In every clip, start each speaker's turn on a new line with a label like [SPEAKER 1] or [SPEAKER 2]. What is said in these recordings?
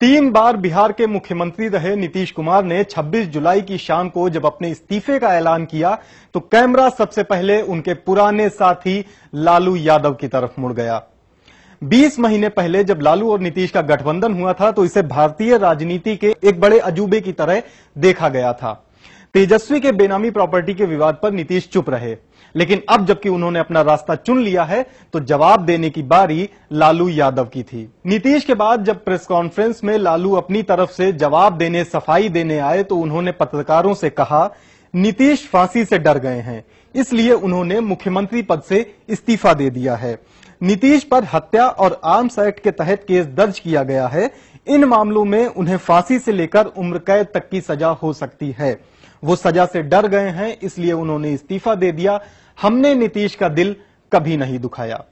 [SPEAKER 1] तीन बार बिहार के मुख्यमंत्री रहे नीतीश कुमार ने 26 जुलाई की शाम को जब अपने इस्तीफे का ऐलान किया तो कैमरा सबसे पहले उनके पुराने साथी लालू यादव की तरफ मुड़ गया 20 महीने पहले जब लालू और नीतीश का गठबंधन हुआ था तो इसे भारतीय राजनीति के एक बड़े अजूबे की तरह देखा गया था तेजस्वी के बेनामी प्रॉपर्टी के विवाद पर नीतीश चुप रहे लेकिन अब जबकि उन्होंने अपना रास्ता चुन लिया है तो जवाब देने की बारी लालू यादव की थी नीतीश के बाद जब प्रेस कॉन्फ्रेंस में लालू अपनी तरफ से जवाब देने सफाई देने आए तो उन्होंने पत्रकारों से कहा नीतीश फांसी से डर गए हैं इसलिए उन्होंने मुख्यमंत्री पद से इस्तीफा दे दिया है नीतीश पर हत्या और आर्म्स एक्ट के तहत केस दर्ज किया गया है इन मामलों में उन्हें फांसी से लेकर उम्र कैद तक की सजा हो सकती है वो सजा से डर गए हैं इसलिए उन्होंने इस्तीफा दे दिया हमने नीतीश का दिल कभी नहीं दुखाया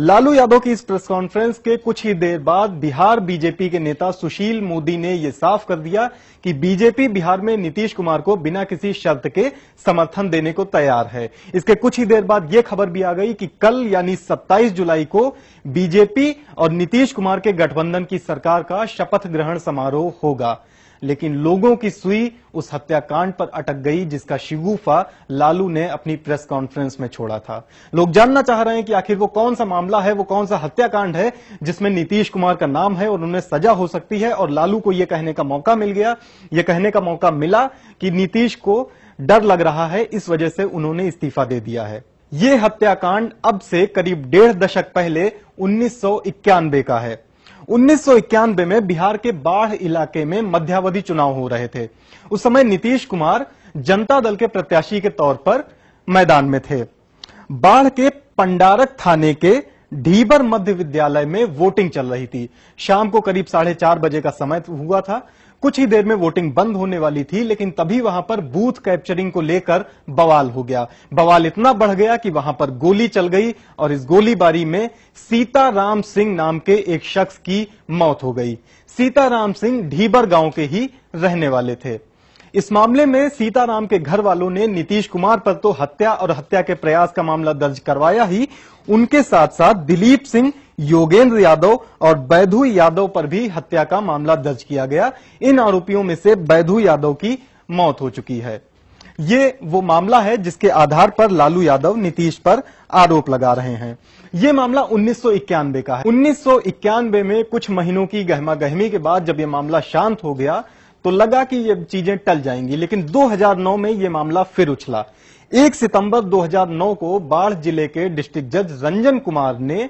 [SPEAKER 1] लालू यादव की इस प्रेस कॉन्फ्रेंस के कुछ ही देर बाद बिहार बीजेपी के नेता सुशील मोदी ने यह साफ कर दिया कि बीजेपी बिहार में नीतीश कुमार को बिना किसी शर्त के समर्थन देने को तैयार है इसके कुछ ही देर बाद यह खबर भी आ गई कि कल यानी 27 जुलाई को बीजेपी और नीतीश कुमार के गठबंधन की सरकार का शपथ ग्रहण समारोह होगा लेकिन लोगों की सुई उस हत्याकांड पर अटक गई जिसका शिगुफा लालू ने अपनी प्रेस कॉन्फ्रेंस में छोड़ा था लोग जानना चाह रहे हैं कि आखिर वो कौन सा मामला है वो कौन सा हत्याकांड है जिसमें नीतीश कुमार का नाम है और उन्हें सजा हो सकती है और लालू को यह कहने का मौका मिल गया यह कहने का मौका मिला कि नीतीश को डर लग रहा है इस वजह से उन्होंने इस्तीफा दे दिया है ये हत्याकांड अब से करीब डेढ़ दशक पहले उन्नीस का है उन्नीस में बिहार के बाढ़ इलाके में मध्यावधि चुनाव हो रहे थे उस समय नीतीश कुमार जनता दल के प्रत्याशी के तौर पर मैदान में थे बाढ़ के पंडारक थाने के ढीबर मध्य विद्यालय में वोटिंग चल रही थी शाम को करीब साढ़े चार बजे का समय हुआ था कुछ ही देर में वोटिंग बंद होने वाली थी लेकिन तभी वहां पर बूथ कैप्चरिंग को लेकर बवाल हो गया बवाल इतना बढ़ गया कि वहां पर गोली चल गई और इस गोलीबारी में सीताराम सिंह नाम के एक शख्स की मौत हो गई सीताराम सिंह ढीबर गांव के ही रहने वाले थे इस मामले में सीताराम के घर वालों ने नीतीश कुमार पर तो हत्या और हत्या के प्रयास का मामला दर्ज करवाया ही उनके साथ साथ दिलीप सिंह योगेंद्र यादव और बैधु यादव पर भी हत्या का मामला दर्ज किया गया इन आरोपियों में से बैधु यादव की मौत हो चुकी है ये वो मामला है जिसके आधार पर लालू यादव नीतीश पर आरोप लगा रहे हैं ये मामला उन्नीस का है उन्नीस में कुछ महीनों की गहमा गहमी के बाद जब ये मामला शांत हो गया तो लगा कि ये चीजें टल जाएंगी लेकिन 2009 में ये मामला फिर उछला 1 सितंबर 2009 को बाढ़ जिले के डिस्ट्रिक्ट जज रंजन कुमार ने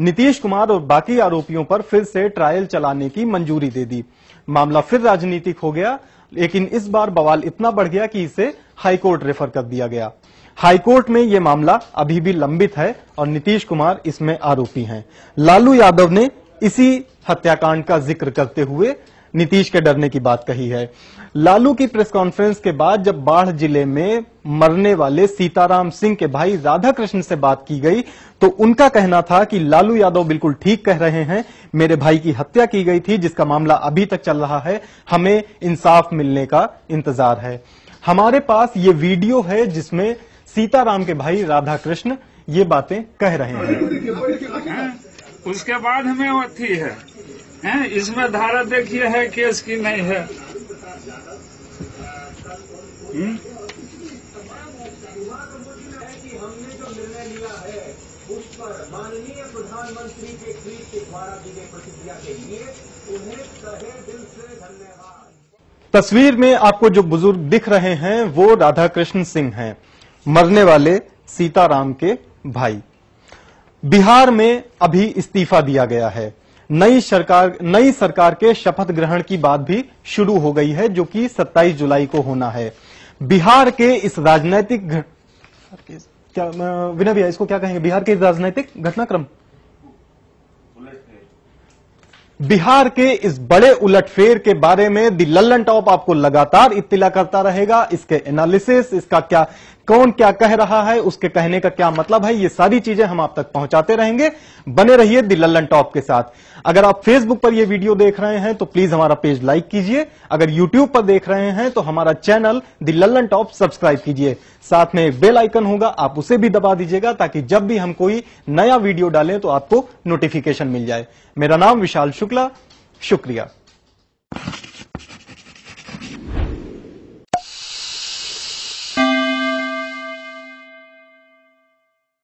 [SPEAKER 1] नीतीश कुमार और बाकी आरोपियों पर फिर से ट्रायल चलाने की मंजूरी दे दी मामला फिर राजनीतिक हो गया लेकिन इस बार बवाल इतना बढ़ गया कि इसे हाईकोर्ट रेफर कर दिया गया हाईकोर्ट में ये मामला अभी भी लंबित है और नीतीश कुमार इसमें आरोपी हैं लालू यादव ने इसी हत्याकांड का जिक्र करते हुए नीतीश के डरने की बात कही है लालू की प्रेस कॉन्फ्रेंस के बाद जब बाढ़ जिले में मरने वाले सीताराम सिंह के भाई राधा कृष्ण से बात की गई तो उनका कहना था कि लालू यादव बिल्कुल ठीक कह रहे हैं मेरे भाई की हत्या की गई थी जिसका मामला अभी तक चल रहा है हमें इंसाफ मिलने का इंतजार है हमारे पास ये वीडियो है जिसमें सीताराम के भाई राधाकृष्ण ये बातें कह रहे हैं उसके बाद हमें है है इसमें धारा देखिए है केस की नहीं है हम्म? तस्वीर में आपको जो बुजुर्ग दिख रहे हैं वो राधा कृष्ण सिंह हैं मरने वाले सीताराम के भाई बिहार में अभी इस्तीफा दिया गया है नई सरकार नई सरकार के शपथ ग्रहण की बात भी शुरू हो गई है जो कि 27 जुलाई को होना है बिहार के इस राजनीतिक क्या विनय भैया इसको क्या कहेंगे बिहार के इस राजनीतिक घटनाक्रम बिहार के इस बड़े उलटफेर के बारे में दी लल्लन टॉप आपको लगातार इत्तला करता रहेगा इसके एनालिसिस इसका क्या कौन क्या कह रहा है उसके कहने का क्या मतलब है ये सारी चीजें हम आप तक पहुंचाते रहेंगे बने रहिए दी लल्लन टॉप के साथ अगर आप फेसबुक पर यह वीडियो देख रहे हैं तो प्लीज हमारा पेज लाइक कीजिए अगर यूट्यूब पर देख रहे हैं तो हमारा channel the Lallan top subscribe कीजिए साथ में बेल आइकन होगा आप उसे भी दबा दीजिएगा ताकि जब भी हम कोई नया वीडियो डालें तो आपको नोटिफिकेशन मिल जाए मेरा नाम विशाल शुक्ला शुक्रिया